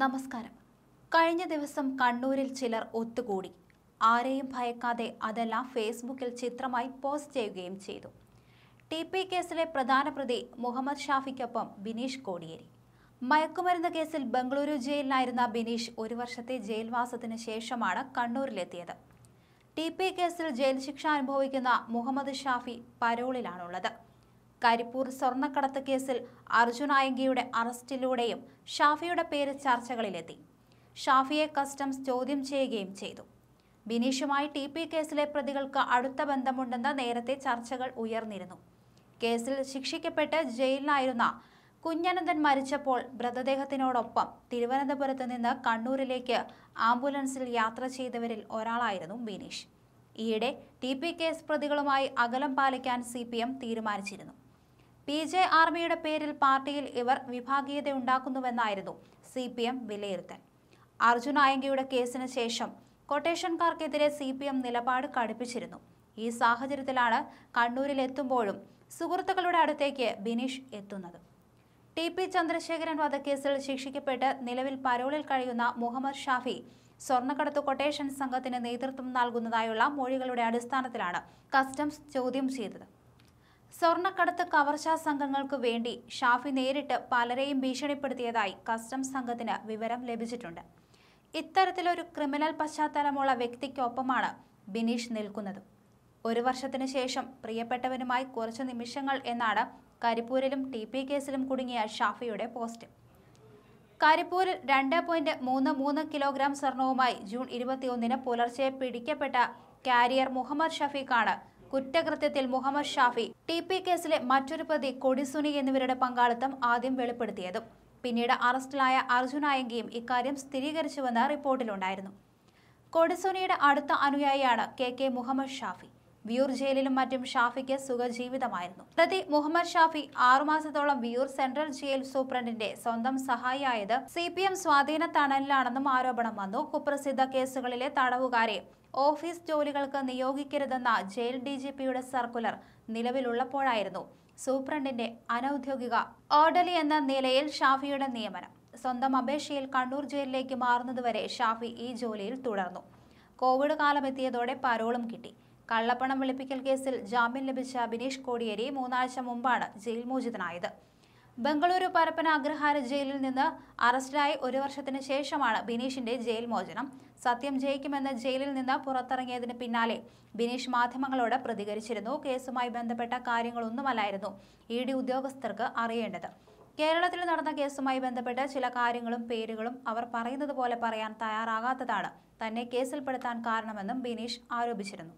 നമസ്കാരം കഴിഞ്ഞ ദിവസം കണ്ണൂരിൽ ചിലർ ഒത്തുകൂടി ആരെയും ഭയക്കാതെ അതെല്ലാം ഫേസ്ബുക്കിൽ ചിത്രമായി പോസ്റ്റ് ചെയ്യുകയും ചെയ്തു ടി പി കേസിലെ പ്രധാന പ്രതി മുഹമ്മദ് ഷാഫിക്കൊപ്പം ബിനീഷ് കോടിയേരി മയക്കുമരുന്ന് കേസിൽ ബംഗളൂരു ജയിലിലായിരുന്ന ബിനീഷ് ഒരു വർഷത്തെ ജയിൽവാസത്തിന് ശേഷമാണ് കണ്ണൂരിലെത്തിയത് ടി പി കേസിൽ ജയിൽ ശിക്ഷ അനുഭവിക്കുന്ന മുഹമ്മദ് ഷാഫി പരോളിലാണുള്ളത് കരിപ്പൂർ സ്വർണ്ണക്കടത്ത് കേസിൽ അർജുനായങ്കിയുടെ അറസ്റ്റിലൂടെയും ഷാഫിയുടെ പേര് ചർച്ചകളിലെത്തി ഷാഫിയെ കസ്റ്റംസ് ചോദ്യം ചെയ്യുകയും ചെയ്തു ബിനീഷുമായി ടി പി കേസിലെ പ്രതികൾക്ക് അടുത്ത ബന്ധമുണ്ടെന്ന നേരത്തെ ചർച്ചകൾ ഉയർന്നിരുന്നു കേസിൽ ശിക്ഷിക്കപ്പെട്ട് ജയിലിലായിരുന്ന കുഞ്ഞനന്ദൻ മരിച്ചപ്പോൾ മൃതദേഹത്തിനോടൊപ്പം തിരുവനന്തപുരത്ത് നിന്ന് കണ്ണൂരിലേക്ക് ആംബുലൻസിൽ യാത്ര ചെയ്തവരിൽ ഒരാളായിരുന്നു ബിനീഷ് ഈയിടെ ടി പി കേസ് പ്രതികളുമായി അകലം പാലിക്കാൻ സി തീരുമാനിച്ചിരുന്നു പി ജെ ആർമിയുടെ പേരിൽ പാർട്ടിയിൽ ഇവർ ഉണ്ടാക്കുന്നുവെന്നായിരുന്നു സി പി എം വിലയിരുത്തൽ അർജുൻ ആയങ്കയുടെ കേസിന് ശേഷം കൊട്ടേഷൻകാർക്കെതിരെ സി പി എം നിലപാട് കടുപ്പിച്ചിരുന്നു ഈ സാഹചര്യത്തിലാണ് കണ്ണൂരിൽ എത്തുമ്പോഴും സുഹൃത്തുക്കളുടെ അടുത്തേക്ക് ബിനീഷ് എത്തുന്നത് ടി പി ചന്ദ്രശേഖരൻ വധക്കേസിൽ ശിക്ഷിക്കപ്പെട്ട് നിലവിൽ പരോളിൽ കഴിയുന്ന മുഹമ്മദ് ഷാഫി സ്വർണ്ണക്കടത്ത് കൊട്ടേഷൻ സംഘത്തിന് നേതൃത്വം നൽകുന്നതായുള്ള മൊഴികളുടെ അടിസ്ഥാനത്തിലാണ് കസ്റ്റംസ് ചോദ്യം ചെയ്തത് സ്വർണ്ണക്കടത്ത് കവർച്ചാ സംഘങ്ങൾക്ക് വേണ്ടി ഷാഫി നേരിട്ട് പലരെയും ഭീഷണിപ്പെടുത്തിയതായി കസ്റ്റംസ് സംഘത്തിന് വിവരം ലഭിച്ചിട്ടുണ്ട് ഇത്തരത്തിലൊരു ക്രിമിനൽ പശ്ചാത്തലമുള്ള വ്യക്തിക്കൊപ്പമാണ് ബിനീഷ് നിൽക്കുന്നത് ഒരു വർഷത്തിനു ശേഷം പ്രിയപ്പെട്ടവനുമായി കുറച്ച് നിമിഷങ്ങൾ എന്നാണ് കരിപ്പൂരിലും ടി പി കേസിലും കുടുങ്ങിയ ഷാഫിയുടെ പോസ്റ്റ് കരിപ്പൂരിൽ രണ്ട് പോയിന്റ് മൂന്ന് മൂന്ന് കിലോഗ്രാം സ്വർണവുമായി ജൂൺ ഇരുപത്തിയൊന്നിന് പുലർച്ചെ പിടിക്കപ്പെട്ട കാരിയർ മുഹമ്മദ് ഷഫീഖാണ് കുറ്റകൃത്യത്തിൽ മുഹമ്മദ് ഷാഫി ടി പി കേസിലെ മറ്റൊരു പ്രതി കൊടിസുനി എന്നിവരുടെ പങ്കാളിത്തം ആദ്യം വെളിപ്പെടുത്തിയതും പിന്നീട് അറസ്റ്റിലായ അർജുനായങ്കിയും ഇക്കാര്യം സ്ഥിരീകരിച്ചുവെന്ന റിപ്പോർട്ടിലുണ്ടായിരുന്നു കൊടിസുനിയുടെ അടുത്ത അനുയായിയാണ് കെ കെ മുഹമ്മദ് ഷാഫി വിയൂർ ജയിലിലും മറ്റും ഷാഫിക്ക് സുഖജീവിതമായിരുന്നു പ്രതി മുഹമ്മദ് ഷാഫി ആറുമാസത്തോളം വിയൂർ സെൻട്രൽ ജയിൽ സൂപ്രണ്ടിന്റെ സ്വന്തം സഹായിയായത് സി പി എം സ്വാധീന തണലിലാണെന്നും ആരോപണം വന്നു കുപ്രസിദ്ധ കേസുകളിലെ തടവുകാരെ ഓഫീസ് ജോലികൾക്ക് നിയോഗിക്കരുതെന്ന ജയിൽ ഡി ജി പിയുടെ സർക്കുലർ നിലവിലുള്ളപ്പോഴായിരുന്നു സൂപ്രണ്ടിന്റെ അനൌദ്യോഗിക ഓർഡലി എന്ന നിലയിൽ ഷാഫിയുടെ നിയമനം സ്വന്തം അപേക്ഷയിൽ കണ്ണൂർ ജയിലിലേക്ക് മാറുന്നതുവരെ ഷാഫി ഈ ജോലിയിൽ തുടർന്നു കോവിഡ് കാലമെത്തിയതോടെ പരോളും കിട്ടി കള്ളപ്പണം വെളുപ്പിക്കൽ കേസിൽ ജാമ്യം ലഭിച്ച ബിനീഷ് കോടിയേരി മൂന്നാഴ്ച മുമ്പാണ് ജയിൽ മോചിതനായത് ബംഗളൂരു പരപ്പന അഗ്രഹാര ജയിലിൽ നിന്ന് അറസ്റ്റിലായി ഒരു വർഷത്തിന് ശേഷമാണ് ബിനീഷിന്റെ ജയിൽ മോചനം സത്യം ജയിക്കുമെന്ന് ജയിലിൽ നിന്ന് പുറത്തിറങ്ങിയതിന് പിന്നാലെ ബിനീഷ് മാധ്യമങ്ങളോട് പ്രതികരിച്ചിരുന്നു കേസുമായി ബന്ധപ്പെട്ട കാര്യങ്ങളൊന്നുമല്ലായിരുന്നു ഇ ഡി ഉദ്യോഗസ്ഥർക്ക് അറിയേണ്ടത് കേരളത്തിൽ നടന്ന കേസുമായി ബന്ധപ്പെട്ട് ചില കാര്യങ്ങളും പേരുകളും അവർ പറയുന്നത് പോലെ പറയാൻ തയ്യാറാകാത്തതാണ് തന്നെ കേസിൽപ്പെടുത്താൻ കാരണമെന്നും ബിനീഷ് ആരോപിച്ചിരുന്നു